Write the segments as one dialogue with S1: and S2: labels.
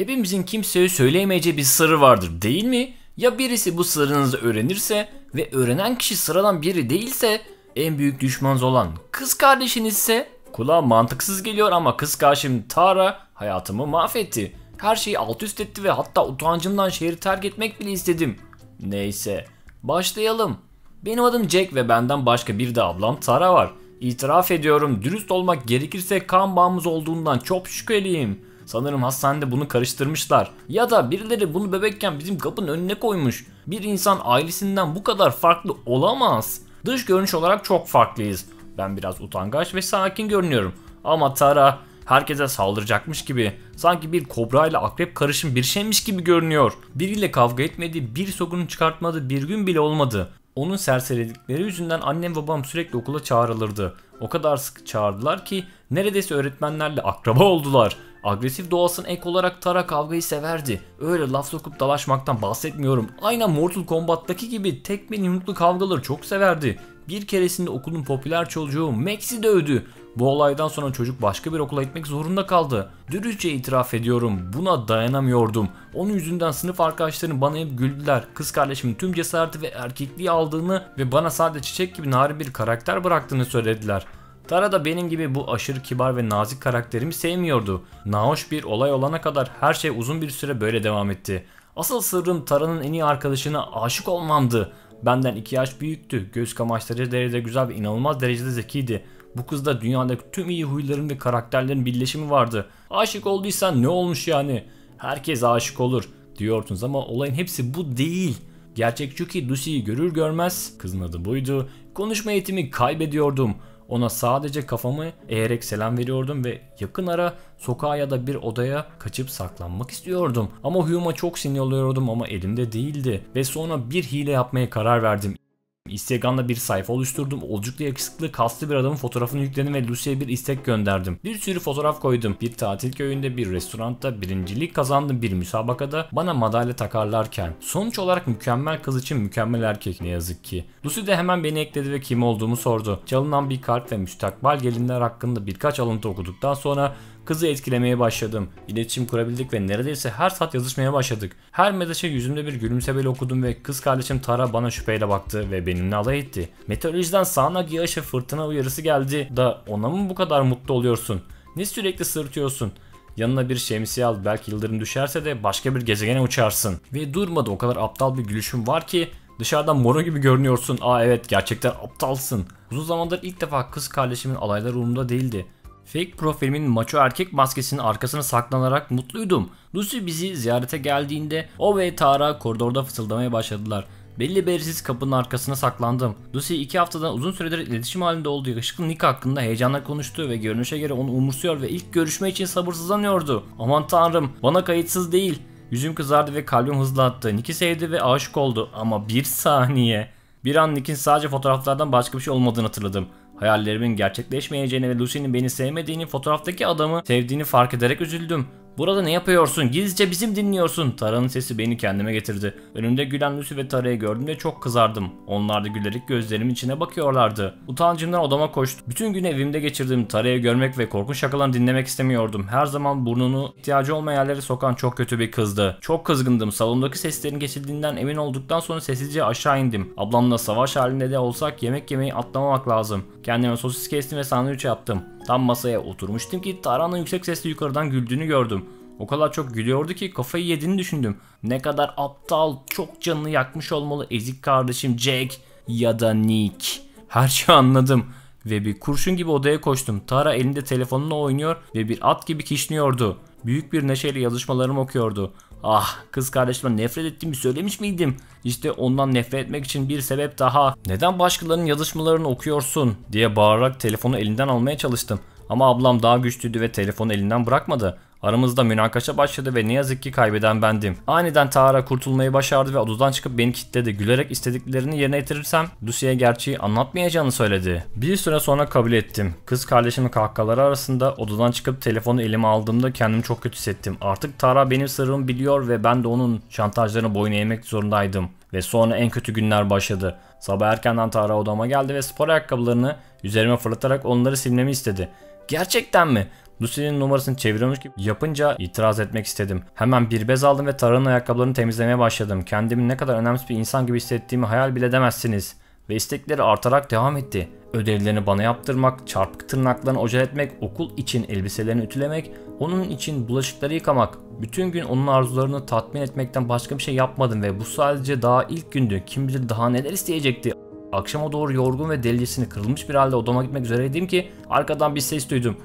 S1: Hepimizin kimseye söyleyemeyeceği bir sırrı vardır değil mi? Ya birisi bu sırrınızı öğrenirse ve öğrenen kişi sıradan biri değilse en büyük düşmanız olan kız kardeşinizse kulağa mantıksız geliyor ama kız kardeşim Tara hayatımı mahvetti. Her şeyi alt üst etti ve hatta utancımdan şehri terk etmek bile istedim. Neyse başlayalım. Benim adım Jack ve benden başka bir de ablam Tara var. İtiraf ediyorum dürüst olmak gerekirse kan bağımız olduğundan çok şüpheliyim. Sanırım hastanede bunu karıştırmışlar. Ya da birileri bunu bebekken bizim kapının önüne koymuş. Bir insan ailesinden bu kadar farklı olamaz. Dış görünüş olarak çok farklıyız. Ben biraz utangaç ve sakin görünüyorum. Ama Tara herkese saldıracakmış gibi. Sanki bir kobra ile akrep karışım bir şeymiş gibi görünüyor. Biriyle kavga etmedi, bir sokunu çıkartmadı, bir gün bile olmadı. Onun serserilikleri yüzünden annem babam sürekli okula çağrılırdı. O kadar sık çağırdılar ki neredeyse öğretmenlerle akraba oldular. Agresif doğasının ek olarak Tara kavgayı severdi. Öyle laf sokup dalaşmaktan bahsetmiyorum. Aynen Mortal Kombat'taki gibi tekme yumruklu kavgaları çok severdi. Bir keresinde okulun popüler çocuğu Max'i dövdü. Bu olaydan sonra çocuk başka bir okula gitmek zorunda kaldı. Dürüstçe itiraf ediyorum buna dayanamıyordum. Onun yüzünden sınıf arkadaşlarım bana hep güldüler. Kız kardeşimin tüm cesareti ve erkekliği aldığını ve bana sadece çiçek gibi narin bir karakter bıraktığını söylediler. Tara da benim gibi bu aşırı kibar ve nazik karakterimi sevmiyordu. Nahoş bir olay olana kadar her şey uzun bir süre böyle devam etti. Asıl sırrım Tara'nın en iyi arkadaşına aşık olmamdı. Benden iki yaş büyüktü. Göz kamaştırıcı derecede güzel ve inanılmaz derecede zekiydi. Bu kızda dünyadaki tüm iyi huyların ve karakterlerin birleşimi vardı. Aşık olduysan ne olmuş yani? Herkes aşık olur diyorsunuz ama olayın hepsi bu değil. Gerçek şu Lucy'yi görür görmez, kızın adı buydu, konuşma eğitimi kaybediyordum. Ona sadece kafamı eğerek selam veriyordum ve yakın ara sokağa ya da bir odaya kaçıp saklanmak istiyordum. Ama Hume'a çok sinir oluyordum ama elimde değildi ve sonra bir hile yapmaya karar verdim. Instagram'da bir sayfa oluşturdum. Olcuklu yakışıklı kaslı bir adamın fotoğrafını yükledim ve Lucy'ye bir istek gönderdim. Bir sürü fotoğraf koydum. Bir tatil köyünde, bir restoranda birincilik kazandım bir müsabakada. Bana madalya takarlarken. Sonuç olarak mükemmel kız için mükemmel erkek ne yazık ki. Lucy de hemen beni ekledi ve kim olduğumu sordu. Çalınan bir kart ve müstakbel gelinler hakkında birkaç alıntı okuduktan sonra Kızı etkilemeye başladım. İletişim kurabildik ve neredeyse her saat yazışmaya başladık. Her mesajı yüzümde bir gülümsemeyle okudum ve kız kardeşim Tara bana şüpheyle baktı ve benimle alay etti. Meteorolojiden sağanak yağış ve fırtına uyarısı geldi da ona mı bu kadar mutlu oluyorsun? Ne sürekli sırtıyorsun? Yanına bir şemsiye al belki yıldırım düşerse de başka bir gezegene uçarsın. Ve durmadı o kadar aptal bir gülüşüm var ki Dışarıdan moro gibi görünüyorsun. Aa evet gerçekten aptalsın. Uzun zamandır ilk defa kız kardeşimin alaylar umurunda değildi. Fake profilimin maço erkek maskesinin arkasına saklanarak mutluydum. Lucy bizi ziyarete geldiğinde o ve Tara koridorda fısıldamaya başladılar. Belli belirsiz kapının arkasına saklandım. Lucy iki haftadan uzun süredir iletişim halinde olduğu yakışıklı Nick hakkında heyecanla konuştu ve görünüşe göre onu umursuyor ve ilk görüşme için sabırsızlanıyordu. Aman tanrım bana kayıtsız değil. Yüzüm kızardı ve kalbim hızla attı. Nick'i sevdi ve aşık oldu ama bir saniye. Bir an Nick'in sadece fotoğraflardan başka bir şey olmadığını hatırladım. Hayallerimin gerçekleşmeyeceğini ve Lucy'nin beni sevmediğini, fotoğraftaki adamı sevdiğini fark ederek üzüldüm. Burada ne yapıyorsun? Gizlice bizim dinliyorsun. Tara'nın sesi beni kendime getirdi. Önümde gülen Lucy ve Tara'yı ve çok kızardım. Onlar da gülerek gözlerimin içine bakıyorlardı. Utancımdan odama koştum. Bütün gün evimde geçirdiğim Tara'yı görmek ve korkunç şakalarını dinlemek istemiyordum. Her zaman burnunu ihtiyacı olmayan yerlere sokan çok kötü bir kızdı. Çok kızgındım. Salondaki seslerin kesildiğinden emin olduktan sonra sessizce aşağı indim. Ablamla savaş halinde de olsak yemek yemeyi atlamamak lazım. Kendime sosis kestim ve sandviç yaptım. Tam masaya oturmuştum ki Tara'nın yüksek sesle yukarıdan güldüğünü gördüm. O kadar çok gülüyordu ki kafayı yediğini düşündüm. Ne kadar aptal, çok canını yakmış olmalı ezik kardeşim Jack ya da Nick. Her şeyi anladım ve bir kurşun gibi odaya koştum. Tara elinde telefonunu oynuyor ve bir at gibi kişniyordu. Büyük bir neşeyle yazışmalarımı okuyordu. Ah kız kardeşime nefret ettiğimi söylemiş miydim? İşte ondan nefret etmek için bir sebep daha. Neden başkalarının yazışmalarını okuyorsun diye bağırarak telefonu elinden almaya çalıştım. Ama ablam daha güçlüydü ve telefonu elinden bırakmadı. Aramızda münakaşa başladı ve ne yazık ki kaybeden bendim. Aniden Tahara kurtulmayı başardı ve odadan çıkıp beni kilitledi. Gülerek istediklerini yerine getirirsem Lucy'ye gerçeği anlatmayacağını söyledi. Bir süre sonra kabul ettim. Kız kardeşimi kahkahaları arasında odadan çıkıp telefonu elime aldığımda kendimi çok kötü hissettim. Artık Tara benim sırrımı biliyor ve ben de onun şantajlarına boyun eğmek zorundaydım. Ve sonra en kötü günler başladı. Sabah erkenden Tara odama geldi ve spor ayakkabılarını üzerime fırlatarak onları silmemi istedi. Gerçekten mi? Lucy'nin numarasını çeviriyormuş gibi yapınca itiraz etmek istedim. Hemen bir bez aldım ve Tara'nın ayakkabılarını temizlemeye başladım. Kendimi ne kadar önemsiz bir insan gibi hissettiğimi hayal bile edemezsiniz. Ve istekleri artarak devam etti. Ödevlerini bana yaptırmak, çarpık tırnaklarını oje etmek, okul için elbiselerini ütülemek, onun için bulaşıkları yıkamak. Bütün gün onun arzularını tatmin etmekten başka bir şey yapmadım ve bu sadece daha ilk gündü. Kim bilir daha neler isteyecekti. Akşama doğru yorgun ve delicesini kırılmış bir halde odama gitmek üzereydim ki arkadan bir ses duydum.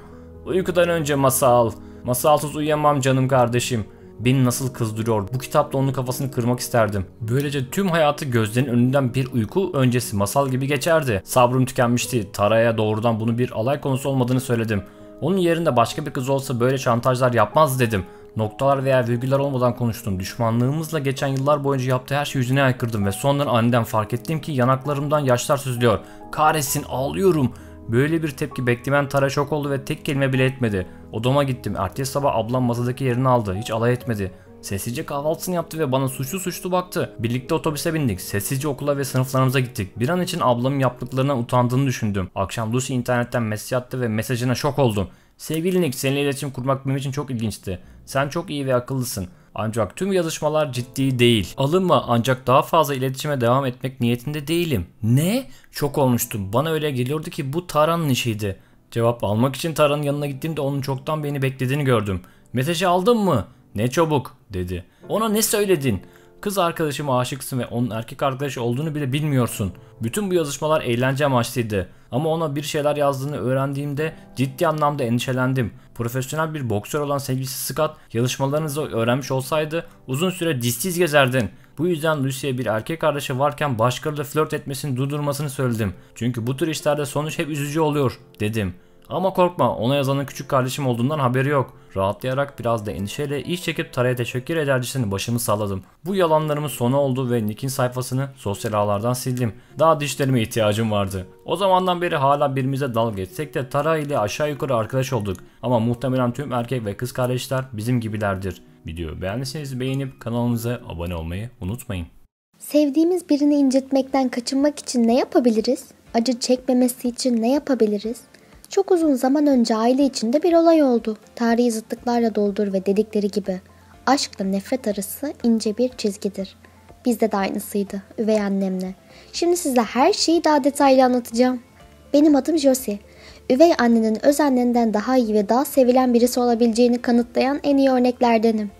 S1: Uykudan önce masal. Masalsız uyuyamam canım kardeşim. Beni nasıl kızdırıyor. Bu kitapla onun kafasını kırmak isterdim. Böylece tüm hayatı gözlerin önünden bir uyku öncesi masal gibi geçerdi. Sabrım tükenmişti. Tara'ya doğrudan bunu bir alay konusu olmadığını söyledim. Onun yerinde başka bir kız olsa böyle şantajlar yapmaz dedim. Noktalar veya virgüller olmadan konuştum. Düşmanlığımızla geçen yıllar boyunca yaptığı her şey yüzüne aykırdım ve sondan aniden fark ettim ki yanaklarımdan yaşlar süzülüyor. Kahretsin ağlıyorum. Böyle bir tepki beklemen Tara şok oldu ve tek kelime bile etmedi. Odama gittim. Ertesi sabah ablam masadaki yerini aldı. Hiç alay etmedi. Sessizce kahvaltısını yaptı ve bana suçlu suçlu baktı. Birlikte otobüse bindik. Sessizce okula ve sınıflarımıza gittik. Bir an için ablamın yaptıklarına utandığını düşündüm. Akşam Lucy internetten mesaj attı ve mesajına şok oldum. Sevgili Nick seninle iletişim kurmak benim için çok ilginçti. Sen çok iyi ve akıllısın. Ancak tüm yazışmalar ciddi değil. Alınma ancak daha fazla iletişime devam etmek niyetinde değilim. Ne? Çok olmuştum. Bana öyle geliyordu ki bu Taran'ın işiydi. Cevap almak için Taran'ın yanına gittiğimde onun çoktan beni beklediğini gördüm. Mesajı aldın mı? Ne çabuk dedi. Ona ne söyledin? Kız arkadaşıma aşıksın ve onun erkek arkadaşı olduğunu bile bilmiyorsun. Bütün bu yazışmalar eğlence amaçlıydı. Ama ona bir şeyler yazdığını öğrendiğimde ciddi anlamda endişelendim. Profesyonel bir boksör olan sevgilisi Scott yazışmalarınızı öğrenmiş olsaydı uzun süre dizsiz gezerdin. Bu yüzden Lucy'ye bir erkek kardeşi varken başkalarıyla flört etmesini durdurmasını söyledim. Çünkü bu tür işlerde sonuç hep üzücü oluyor dedim. Ama korkma ona yazanın küçük kardeşim olduğundan haberi yok. Rahatlayarak biraz da endişeyle iş çekip Tara'ya teşekkür edercesine başımı salladım. Bu yalanlarımın sonu oldu ve Nick'in sayfasını sosyal ağlardan sildim. Daha dişlerime ihtiyacım vardı. O zamandan beri hala birimize dalga geçsek de Tara ile aşağı yukarı arkadaş olduk. Ama muhtemelen tüm erkek ve kız kardeşler bizim gibilerdir. Video beğendiyseniz beğenip kanalımıza abone olmayı unutmayın.
S2: Sevdiğimiz birini incitmekten kaçınmak için ne yapabiliriz? Acı çekmemesi için ne yapabiliriz? Çok uzun zaman önce aile içinde bir olay oldu. Tarihi zıtlıklarla doldur ve dedikleri gibi. Aşkla nefret arası ince bir çizgidir. Bizde de aynısıydı üvey annemle. Şimdi size her şeyi daha detaylı anlatacağım. Benim adım Josie. Üvey annenin öz annenden daha iyi ve daha sevilen birisi olabileceğini kanıtlayan en iyi örneklerdenim.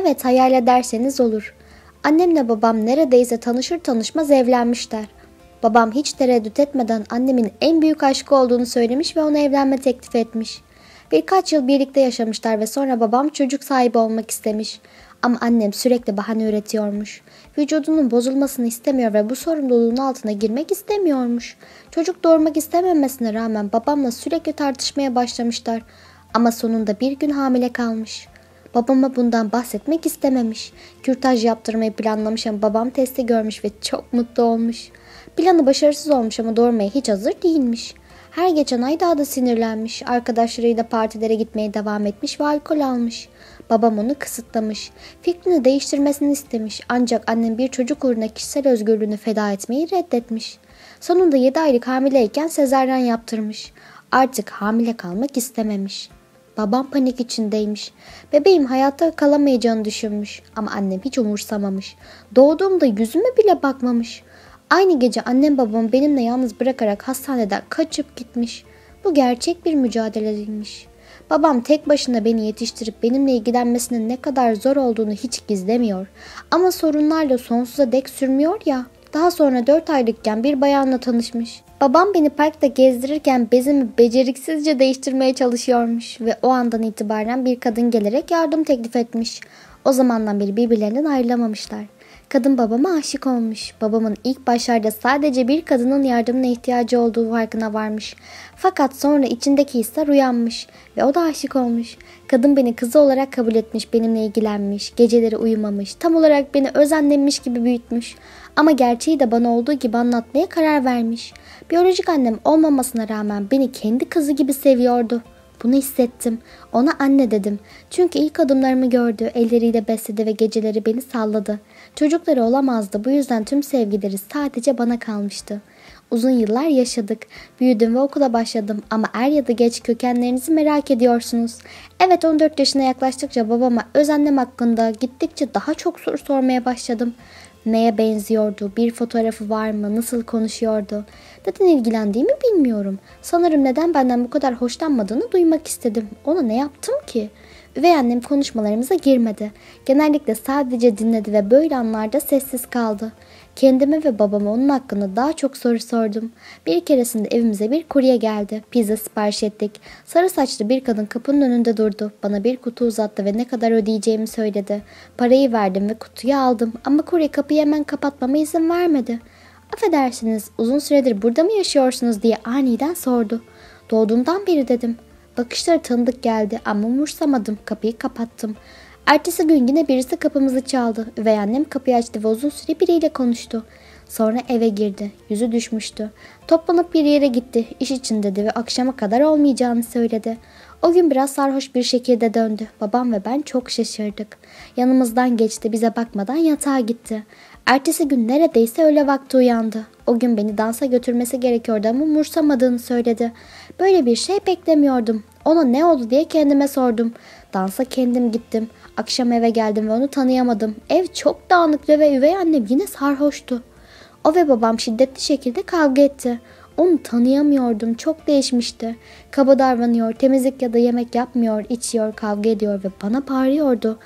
S2: Evet hayal ederseniz olur. Annemle babam neredeyse tanışır tanışmaz evlenmişler. Babam hiç tereddüt etmeden annemin en büyük aşkı olduğunu söylemiş ve ona evlenme teklif etmiş. Birkaç yıl birlikte yaşamışlar ve sonra babam çocuk sahibi olmak istemiş. Ama annem sürekli bahane üretiyormuş. Vücudunun bozulmasını istemiyor ve bu sorumluluğun altına girmek istemiyormuş. Çocuk doğurmak istememesine rağmen babamla sürekli tartışmaya başlamışlar. Ama sonunda bir gün hamile kalmış. Babama bundan bahsetmek istememiş. Kürtaj yaptırmayı planlamış ama babam testi görmüş ve çok mutlu olmuş. Planı başarısız olmuş ama doğurmaya hiç hazır değilmiş. Her geçen ay daha da sinirlenmiş. Arkadaşlarıyla partilere gitmeye devam etmiş ve alkol almış. Babam onu kısıtlamış. Fikrini değiştirmesini istemiş. Ancak annem bir çocuk uğruna kişisel özgürlüğünü feda etmeyi reddetmiş. Sonunda 7 aylık hamileyken sezaryen yaptırmış. Artık hamile kalmak istememiş.'' Babam panik içindeymiş. Bebeğim hayatta kalamayacağını düşünmüş ama annem hiç umursamamış. Doğduğumda yüzüme bile bakmamış. Aynı gece annem babam benimle yalnız bırakarak hastaneden kaçıp gitmiş. Bu gerçek bir mücadeleymiş. Babam tek başına beni yetiştirip benimle ilgilenmesinin ne kadar zor olduğunu hiç gizlemiyor. Ama sorunlarla sonsuza dek sürmüyor ya.'' Daha sonra 4 aylıkken bir bayanla tanışmış. Babam beni parkta gezdirirken bezimi beceriksizce değiştirmeye çalışıyormuş ve o andan itibaren bir kadın gelerek yardım teklif etmiş. O zamandan beri birbirlerinden ayrılamamışlar. Kadın babama aşık olmuş. Babamın ilk başlarda sadece bir kadının yardımına ihtiyacı olduğu farkına varmış. Fakat sonra içindeki hisler uyanmış ve o da aşık olmuş. Kadın beni kızı olarak kabul etmiş, benimle ilgilenmiş, geceleri uyumamış, tam olarak beni özenlemiş gibi büyütmüş. Ama gerçeği de bana olduğu gibi anlatmaya karar vermiş. Biyolojik annem olmamasına rağmen beni kendi kızı gibi seviyordu. Bunu hissettim. Ona anne dedim. Çünkü ilk adımlarımı gördü, elleriyle besledi ve geceleri beni salladı. Çocukları olamazdı. Bu yüzden tüm sevgileri sadece bana kalmıştı. Uzun yıllar yaşadık. Büyüdüm ve okula başladım ama er ya da geç kökenlerinizi merak ediyorsunuz. Evet 14 yaşına yaklaştıkça babama öz annem hakkında gittikçe daha çok soru sormaya başladım. Neye benziyordu? Bir fotoğrafı var mı? Nasıl konuşuyordu? Neden ilgilendiğimi bilmiyorum. Sanırım neden benden bu kadar hoşlanmadığını duymak istedim. Ona ne yaptım ki? Üvey annem konuşmalarımıza girmedi. Genellikle sadece dinledi ve böyle anlarda sessiz kaldı. Kendime ve babama onun hakkında daha çok soru sordum. Bir keresinde evimize bir kurye geldi. Pizza sipariş ettik. Sarı saçlı bir kadın kapının önünde durdu. Bana bir kutu uzattı ve ne kadar ödeyeceğimi söyledi. Parayı verdim ve kutuyu aldım ama kurye kapıyı hemen kapatmama izin vermedi. Affedersiniz uzun süredir burada mı yaşıyorsunuz diye aniden sordu. Doğduğumdan beri dedim. Bakışları tanıdık geldi ama umursamadım kapıyı kapattım. Ertesi gün yine birisi kapımızı çaldı. ve annem kapıyı açtı ve uzun süre biriyle konuştu. Sonra eve girdi. Yüzü düşmüştü. Toplanıp bir yere gitti. İş için dedi ve akşama kadar olmayacağını söyledi. O gün biraz sarhoş bir şekilde döndü. Babam ve ben çok şaşırdık. Yanımızdan geçti bize bakmadan yatağa gitti. Ertesi gün neredeyse öyle vakti uyandı. O gün beni dansa götürmesi gerekiyordu ama umursamadığını söyledi. Böyle bir şey beklemiyordum. Ona ne oldu diye kendime sordum. Dansa kendim gittim.'' Akşam eve geldim ve onu tanıyamadım. Ev çok dağınıktı ve üvey annem yine sarhoştu. O ve babam şiddetli şekilde kavga etti. Onu tanıyamıyordum. Çok değişmişti. Kaba davranıyor, temizlik ya da yemek yapmıyor, içiyor, kavga ediyor ve bana bağırıyordu.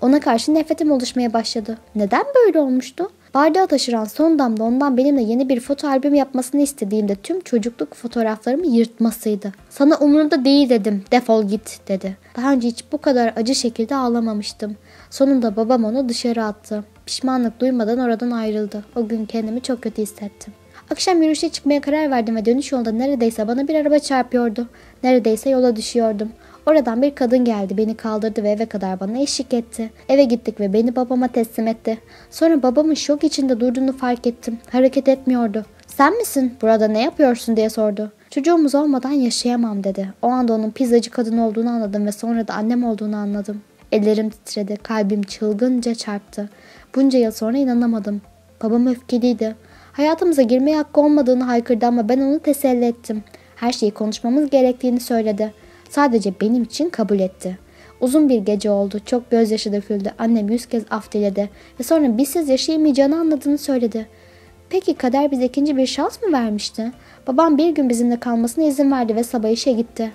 S2: Ona karşı nefretim oluşmaya başladı. Neden böyle olmuştu? Bardağı taşıran son damla ondan benimle yeni bir foto albüm yapmasını istediğimde tüm çocukluk fotoğraflarımı yırtmasıydı. Sana umurumda değil dedim. Defol git dedi. Daha önce hiç bu kadar acı şekilde ağlamamıştım. Sonunda babam onu dışarı attı. Pişmanlık duymadan oradan ayrıldı. O gün kendimi çok kötü hissettim. Akşam yürüyüşe çıkmaya karar verdim ve dönüş yolunda neredeyse bana bir araba çarpıyordu. Neredeyse yola düşüyordum. Oradan bir kadın geldi beni kaldırdı ve eve kadar bana eşlik etti. Eve gittik ve beni babama teslim etti. Sonra babamın şok içinde durduğunu fark ettim. Hareket etmiyordu. Sen misin? Burada ne yapıyorsun diye sordu. Çocuğumuz olmadan yaşayamam dedi. O anda onun pizzacı kadın olduğunu anladım ve sonra da annem olduğunu anladım. Ellerim titredi, kalbim çılgınca çarptı. Bunca yıl sonra inanamadım. Babam öfkeliydi. Hayatımıza girmeye hakkı olmadığını haykırdı ama ben onu teselli ettim. Her şeyi konuşmamız gerektiğini söyledi. Sadece benim için kabul etti. Uzun bir gece oldu. Çok gözyaşı döküldü. Annem yüz kez af diledi. Ve sonra bizsiz yaşayamayacağını anladığını söyledi. Peki kader bize ikinci bir şans mı vermişti? Babam bir gün bizimle kalmasına izin verdi ve sabah işe gitti.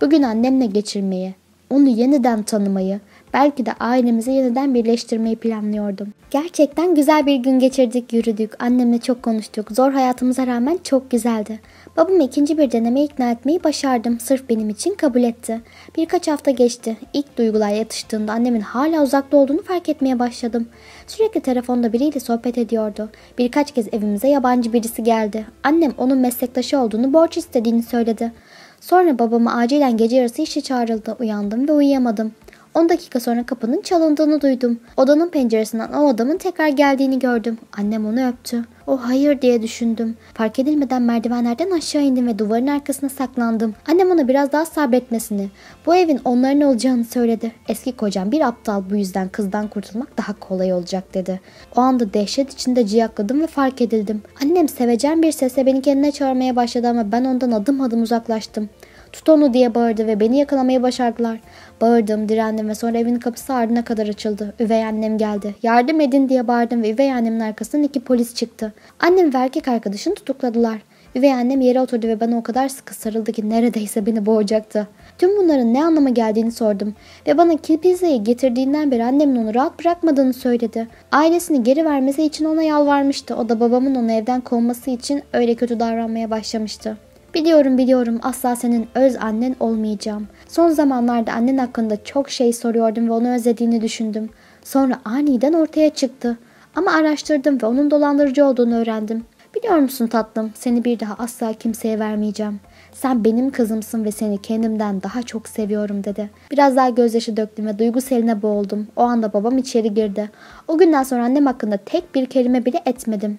S2: Bugün annemle geçirmeyi, onu yeniden tanımayı, Belki de ailemizi yeniden birleştirmeyi planlıyordum. Gerçekten güzel bir gün geçirdik, yürüdük, annemle çok konuştuk. Zor hayatımıza rağmen çok güzeldi. Babam ikinci bir deneme ikna etmeyi başardım. Sırf benim için kabul etti. Birkaç hafta geçti. İlk duygular yatıştığında annemin hala uzakta olduğunu fark etmeye başladım. Sürekli telefonda biriyle sohbet ediyordu. Birkaç kez evimize yabancı birisi geldi. Annem onun meslektaşı olduğunu borç istediğini söyledi. Sonra babamı acilen gece yarısı işe çağrıldı. Uyandım ve uyuyamadım. 10 dakika sonra kapının çalındığını duydum. Odanın penceresinden o adamın tekrar geldiğini gördüm. Annem onu öptü. O oh, hayır diye düşündüm. Fark edilmeden merdivenlerden aşağı indim ve duvarın arkasına saklandım. Annem ona biraz daha sabretmesini, bu evin onların olacağını söyledi. Eski kocam bir aptal bu yüzden kızdan kurtulmak daha kolay olacak dedi. O anda dehşet içinde ciyakladım ve fark edildim. Annem sevecen bir sesle beni kendine çağırmaya başladı ama ben ondan adım adım uzaklaştım. Tut onu diye bağırdı ve beni yakalamayı başardılar. Bağırdım, direndim ve sonra evin kapısı ardına kadar açıldı. Üvey annem geldi. Yardım edin diye bağırdım ve üvey annemin arkasından iki polis çıktı. Annem ve erkek arkadaşını tutukladılar. Üvey annem yere oturdu ve bana o kadar sıkı sarıldı ki neredeyse beni boğacaktı. Tüm bunların ne anlama geldiğini sordum ve bana pizzayı getirdiğinden beri annemin onu rahat bırakmadığını söyledi. Ailesini geri vermesi için ona yalvarmıştı. O da babamın onu evden kovması için öyle kötü davranmaya başlamıştı. Biliyorum biliyorum asla senin öz annen olmayacağım. Son zamanlarda annen hakkında çok şey soruyordum ve onu özlediğini düşündüm. Sonra aniden ortaya çıktı. Ama araştırdım ve onun dolandırıcı olduğunu öğrendim. Biliyor musun tatlım seni bir daha asla kimseye vermeyeceğim. Sen benim kızımsın ve seni kendimden daha çok seviyorum dedi. Biraz daha gözyaşı döktüm ve duygu seline boğuldum. O anda babam içeri girdi. O günden sonra annem hakkında tek bir kelime bile etmedim.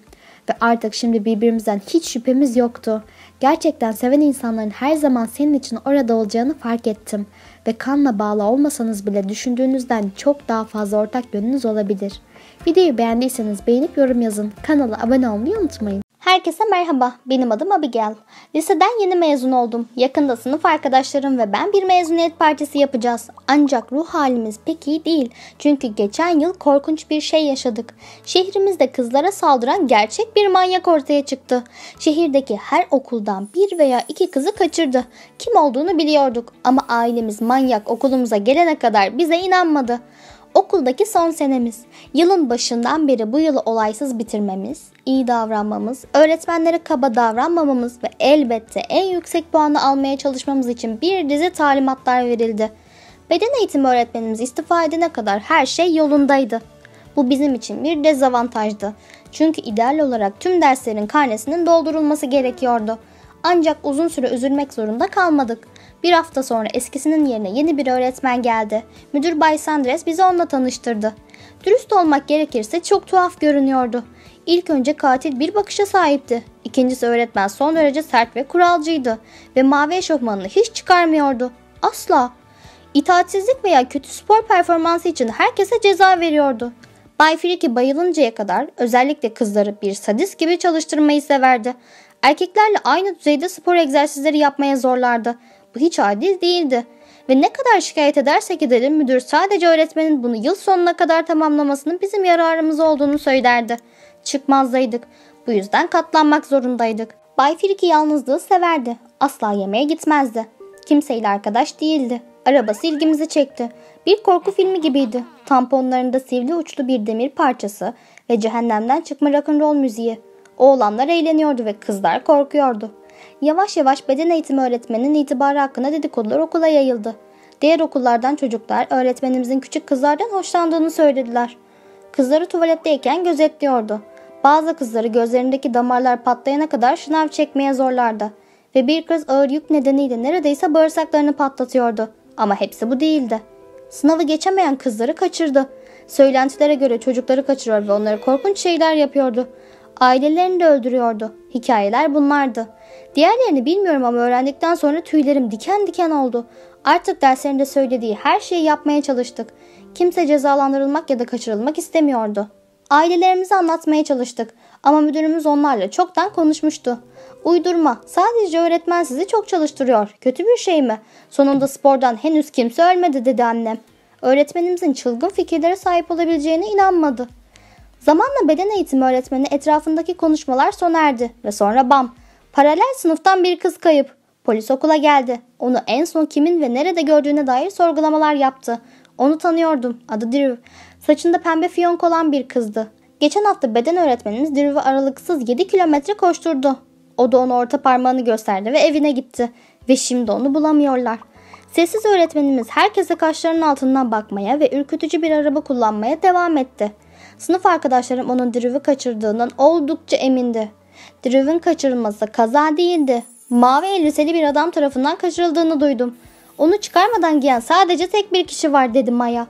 S2: Ve artık şimdi birbirimizden hiç şüphemiz yoktu. Gerçekten seven insanların her zaman senin için orada olacağını fark ettim. Ve kanla bağlı olmasanız bile düşündüğünüzden çok daha fazla ortak yönünüz olabilir. Videoyu beğendiyseniz beğenip yorum yazın. Kanala abone olmayı unutmayın. Herkese merhaba, benim adım Abigail. Liseden yeni mezun oldum. Yakında sınıf arkadaşlarım ve ben bir mezuniyet partisi yapacağız. Ancak ruh halimiz pek iyi değil. Çünkü geçen yıl korkunç bir şey yaşadık. Şehrimizde kızlara saldıran gerçek bir manyak ortaya çıktı. Şehirdeki her okuldan bir veya iki kızı kaçırdı. Kim olduğunu biliyorduk ama ailemiz manyak okulumuza gelene kadar bize inanmadı. Okuldaki son senemiz. Yılın başından beri bu yılı olaysız bitirmemiz, iyi davranmamız, öğretmenlere kaba davranmamamız ve elbette en yüksek puanı almaya çalışmamız için bir dizi talimatlar verildi. Beden eğitimi öğretmenimiz istifa edene kadar her şey yolundaydı. Bu bizim için bir dezavantajdı. Çünkü ideal olarak tüm derslerin karnesinin doldurulması gerekiyordu. Ancak uzun süre üzülmek zorunda kalmadık. Bir hafta sonra eskisinin yerine yeni bir öğretmen geldi. Müdür Bay Sandres bizi onunla tanıştırdı. Dürüst olmak gerekirse çok tuhaf görünüyordu. İlk önce katil bir bakışa sahipti. İkincisi öğretmen son derece sert ve kuralcıydı ve mavi eşofmanını hiç çıkarmıyordu. Asla. İtaatsizlik veya kötü spor performansı için herkese ceza veriyordu. Bay Friki bayılıncaya kadar özellikle kızları bir sadist gibi çalıştırmayı severdi. Erkeklerle aynı düzeyde spor egzersizleri yapmaya zorlardı. Bu hiç adil değildi. Ve ne kadar şikayet edersek edelim müdür sadece öğretmenin bunu yıl sonuna kadar tamamlamasının bizim yararımız olduğunu söylerdi. Çıkmazdaydık. Bu yüzden katlanmak zorundaydık. Bay Firki yalnızlığı severdi. Asla yemeğe gitmezdi. Kimseyle arkadaş değildi. Arabası ilgimizi çekti. Bir korku filmi gibiydi. Tamponlarında sivri uçlu bir demir parçası ve cehennemden çıkma rock'n'roll müziği. Oğlanlar eğleniyordu ve kızlar korkuyordu. Yavaş yavaş beden eğitimi öğretmeninin itibarı hakkında dedikodular okula yayıldı. Diğer okullardan çocuklar öğretmenimizin küçük kızlardan hoşlandığını söylediler. Kızları tuvaletteyken gözetliyordu. Bazı kızları gözlerindeki damarlar patlayana kadar şınav çekmeye zorlardı. Ve bir kız ağır yük nedeniyle neredeyse bağırsaklarını patlatıyordu. Ama hepsi bu değildi. Sınavı geçemeyen kızları kaçırdı. Söylentilere göre çocukları kaçırıyor ve onlara korkunç şeyler yapıyordu. Ailelerini de öldürüyordu. Hikayeler bunlardı. Diğerlerini bilmiyorum ama öğrendikten sonra tüylerim diken diken oldu. Artık derslerinde söylediği her şeyi yapmaya çalıştık. Kimse cezalandırılmak ya da kaçırılmak istemiyordu. Ailelerimizi anlatmaya çalıştık ama müdürümüz onlarla çoktan konuşmuştu. Uydurma, sadece öğretmen sizi çok çalıştırıyor. Kötü bir şey mi? Sonunda spordan henüz kimse ölmedi dedi annem. Öğretmenimizin çılgın fikirlere sahip olabileceğine inanmadı. Zamanla beden eğitimi öğretmeni etrafındaki konuşmalar sona erdi ve sonra bam. Paralel sınıftan bir kız kayıp. Polis okula geldi. Onu en son kimin ve nerede gördüğüne dair sorgulamalar yaptı. Onu tanıyordum. Adı Drew. Saçında pembe fiyonk olan bir kızdı. Geçen hafta beden öğretmenimiz Drew'u aralıksız 7 kilometre koşturdu. O da ona orta parmağını gösterdi ve evine gitti. Ve şimdi onu bulamıyorlar. Sessiz öğretmenimiz herkese kaşlarının altından bakmaya ve ürkütücü bir araba kullanmaya devam etti. Sınıf arkadaşlarım onun Drew'ü kaçırdığından oldukça emindi. Drew'ün kaçırılması kaza değildi. Mavi elbiseli bir adam tarafından kaçırıldığını duydum. Onu çıkarmadan giyen sadece tek bir kişi var dedi Maya.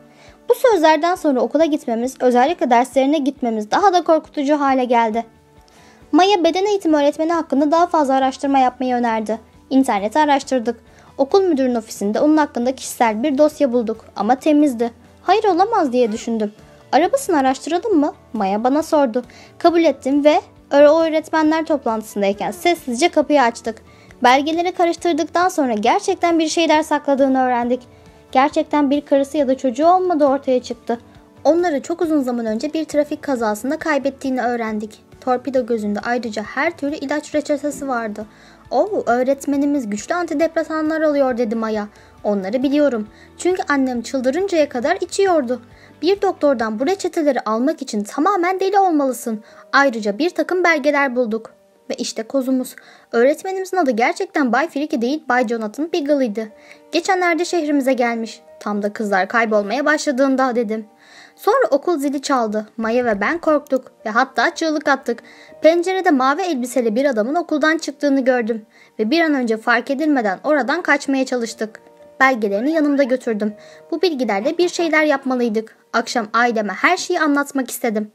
S2: Bu sözlerden sonra okula gitmemiz, özellikle derslerine gitmemiz daha da korkutucu hale geldi. Maya beden eğitimi öğretmeni hakkında daha fazla araştırma yapmayı önerdi. İnterneti araştırdık. Okul müdürünün ofisinde onun hakkında kişisel bir dosya bulduk ama temizdi. Hayır olamaz diye düşündüm. Arabasını araştıralım mı? Maya bana sordu. Kabul ettim ve o öğretmenler toplantısındayken sessizce kapıyı açtık. Belgeleri karıştırdıktan sonra gerçekten bir şeyler sakladığını öğrendik. Gerçekten bir karısı ya da çocuğu olmadığı ortaya çıktı. Onları çok uzun zaman önce bir trafik kazasında kaybettiğini öğrendik. Torpido gözünde ayrıca her türlü ilaç reçetesi vardı. Oh öğretmenimiz güçlü antidepresanlar alıyor dedi Maya. Onları biliyorum. Çünkü annem çıldırıncaya kadar içiyordu. Bir doktordan bu reçeteleri almak için tamamen deli olmalısın. Ayrıca bir takım belgeler bulduk. Ve işte kozumuz. Öğretmenimizin adı gerçekten Bay Friki değil Bay Jonathan Beagle'ıydı. Geçenlerde şehrimize gelmiş. Tam da kızlar kaybolmaya başladığında dedim. Sonra okul zili çaldı. Maya ve ben korktuk ve hatta çığlık attık. Pencerede mavi elbiseli bir adamın okuldan çıktığını gördüm ve bir an önce fark edilmeden oradan kaçmaya çalıştık. Belgelerini yanımda götürdüm. Bu bilgilerle bir şeyler yapmalıydık. Akşam aileme her şeyi anlatmak istedim.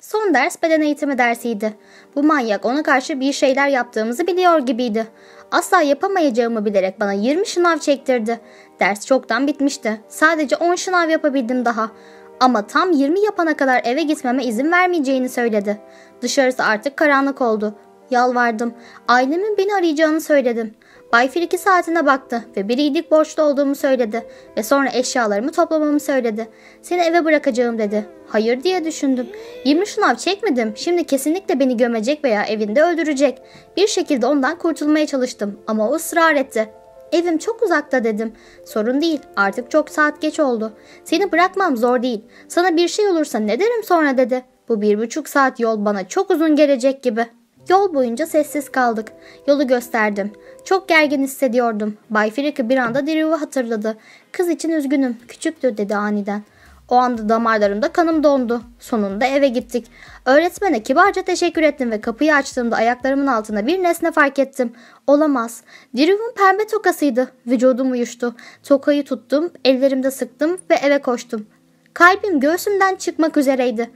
S2: Son ders beden eğitimi dersiydi. Bu manyak ona karşı bir şeyler yaptığımızı biliyor gibiydi. Asla yapamayacağımı bilerek bana 20 şınav çektirdi. Ders çoktan bitmişti. Sadece 10 şınav yapabildim daha. Ama tam 20 yapana kadar eve gitmeme izin vermeyeceğini söyledi. Dışarısı artık karanlık oldu. Yalvardım. Ailemin beni arayacağını söyledim. Bay Fil iki saatine baktı ve bir iyilik borçlu olduğumu söyledi ve sonra eşyalarımı toplamamı söyledi. Seni eve bırakacağım dedi. Hayır diye düşündüm. 20 şınav çekmedim. Şimdi kesinlikle beni gömecek veya evinde öldürecek. Bir şekilde ondan kurtulmaya çalıştım ama o ısrar etti. Evim çok uzakta dedim. Sorun değil artık çok saat geç oldu. Seni bırakmam zor değil. Sana bir şey olursa ne derim sonra dedi. Bu bir buçuk saat yol bana çok uzun gelecek gibi. Yol boyunca sessiz kaldık. Yolu gösterdim. Çok gergin hissediyordum. Bay Frik'i bir anda Drew'u hatırladı. Kız için üzgünüm. Küçüktü dedi aniden. O anda damarlarımda kanım dondu. Sonunda eve gittik. Öğretmene kibarca teşekkür ettim ve kapıyı açtığımda ayaklarımın altında bir nesne fark ettim. Olamaz. Dirivun pembe tokasıydı. Vücudum uyuştu. Tokayı tuttum, ellerimde sıktım ve eve koştum. Kalbim göğsümden çıkmak üzereydi.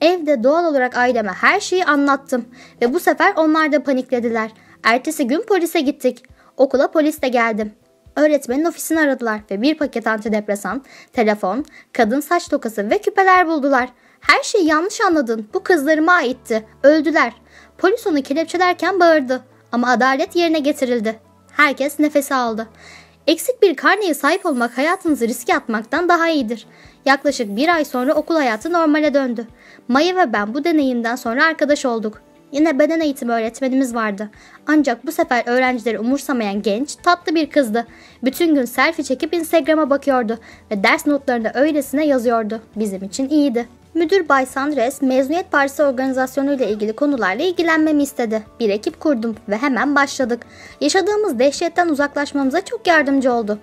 S2: Evde doğal olarak aileme her şeyi anlattım ve bu sefer onlar da paniklediler. Ertesi gün polise gittik. Okula polis de geldim öğretmenin ofisini aradılar ve bir paket antidepresan, telefon, kadın saç tokası ve küpeler buldular. Her şeyi yanlış anladın. Bu kızlarıma aitti. Öldüler. Polis onu kelepçelerken bağırdı. Ama adalet yerine getirildi. Herkes nefesi aldı. Eksik bir karneye sahip olmak hayatınızı riske atmaktan daha iyidir. Yaklaşık bir ay sonra okul hayatı normale döndü. Maya ve ben bu deneyimden sonra arkadaş olduk. Yine beden eğitimi öğretmenimiz vardı. Ancak bu sefer öğrencileri umursamayan genç tatlı bir kızdı. Bütün gün selfie çekip Instagram'a bakıyordu ve ders notlarında öylesine yazıyordu. Bizim için iyiydi. Müdür Bay Sandres mezuniyet partisi organizasyonu ile ilgili konularla ilgilenmemi istedi. Bir ekip kurdum ve hemen başladık. Yaşadığımız dehşetten uzaklaşmamıza çok yardımcı oldu.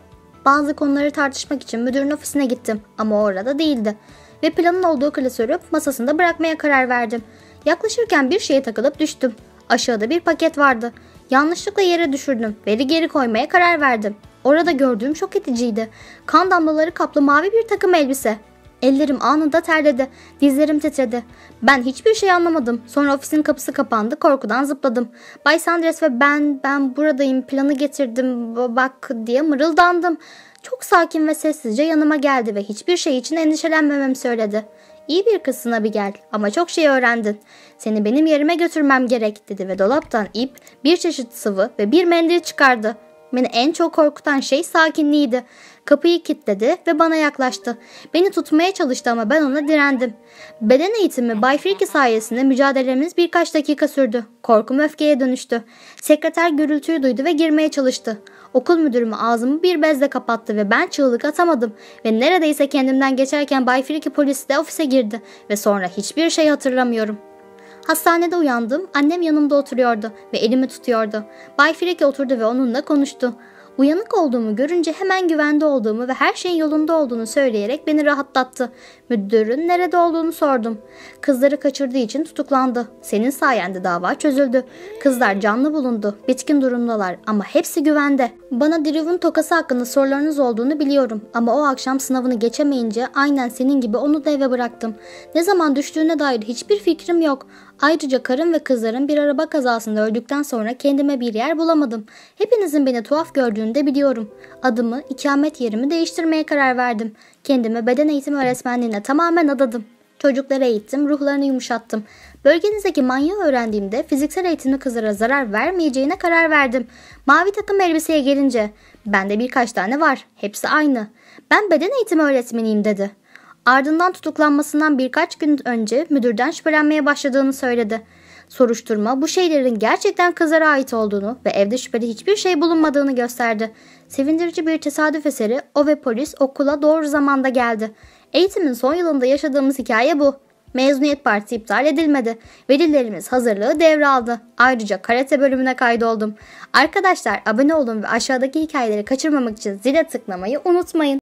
S2: Bazı konuları tartışmak için müdürün ofisine gittim ama orada değildi ve planın olduğu klasörü masasında bırakmaya karar verdim. Yaklaşırken bir şeye takılıp düştüm. Aşağıda bir paket vardı. Yanlışlıkla yere düşürdüm. Veri geri koymaya karar verdim. Orada gördüğüm şok ediciydi. Kan damlaları kaplı mavi bir takım elbise. Ellerim anında terledi. Dizlerim titredi. Ben hiçbir şey anlamadım. Sonra ofisin kapısı kapandı. Korkudan zıpladım. Bay Sandres ve ben, ben buradayım planı getirdim bak diye mırıldandım. Çok sakin ve sessizce yanıma geldi ve hiçbir şey için endişelenmememi söyledi. İyi bir kızsın Abigail ama çok şey öğrendin. Seni benim yerime götürmem gerek dedi ve dolaptan ip, bir çeşit sıvı ve bir mendil çıkardı. Beni en çok korkutan şey sakinliğiydi. Kapıyı kilitledi ve bana yaklaştı. Beni tutmaya çalıştı ama ben ona direndim. Beden eğitimi Bay Friki sayesinde mücadelemiz birkaç dakika sürdü. Korkum öfkeye dönüştü. Sekreter gürültüyü duydu ve girmeye çalıştı. Okul müdürümü ağzımı bir bezle kapattı ve ben çığlık atamadım ve neredeyse kendimden geçerken Bay Friki polisi de ofise girdi ve sonra hiçbir şey hatırlamıyorum. Hastanede uyandım, annem yanımda oturuyordu ve elimi tutuyordu. Bay Friki oturdu ve onunla konuştu. Uyanık olduğumu görünce hemen güvende olduğumu ve her şeyin yolunda olduğunu söyleyerek beni rahatlattı. Müdürün nerede olduğunu sordum. Kızları kaçırdığı için tutuklandı. Senin sayende dava çözüldü. Kızlar canlı bulundu. Bitkin durumdalar ama hepsi güvende. Bana Drew'un tokası hakkında sorularınız olduğunu biliyorum ama o akşam sınavını geçemeyince aynen senin gibi onu da eve bıraktım. Ne zaman düştüğüne dair hiçbir fikrim yok Ayrıca karım ve kızlarım bir araba kazasında öldükten sonra kendime bir yer bulamadım. Hepinizin beni tuhaf gördüğünü de biliyorum. Adımı, ikamet yerimi değiştirmeye karar verdim. Kendimi beden eğitimi öğretmenliğine tamamen adadım. Çocukları eğittim, ruhlarını yumuşattım. Bölgenizdeki manyağı öğrendiğimde fiziksel eğitimli kızlara zarar vermeyeceğine karar verdim. Mavi takım elbiseye gelince, bende birkaç tane var, hepsi aynı. Ben beden eğitimi öğretmeniyim dedi. Ardından tutuklanmasından birkaç gün önce müdürden şüphelenmeye başladığını söyledi. Soruşturma bu şeylerin gerçekten kızlara ait olduğunu ve evde şüpheli hiçbir şey bulunmadığını gösterdi. Sevindirici bir tesadüf eseri o ve polis okula doğru zamanda geldi. Eğitimin son yılında yaşadığımız hikaye bu. Mezuniyet partisi iptal edilmedi. Velilerimiz hazırlığı devraldı. Ayrıca karate bölümüne kaydoldum. Arkadaşlar abone olun ve aşağıdaki hikayeleri kaçırmamak için zile tıklamayı unutmayın.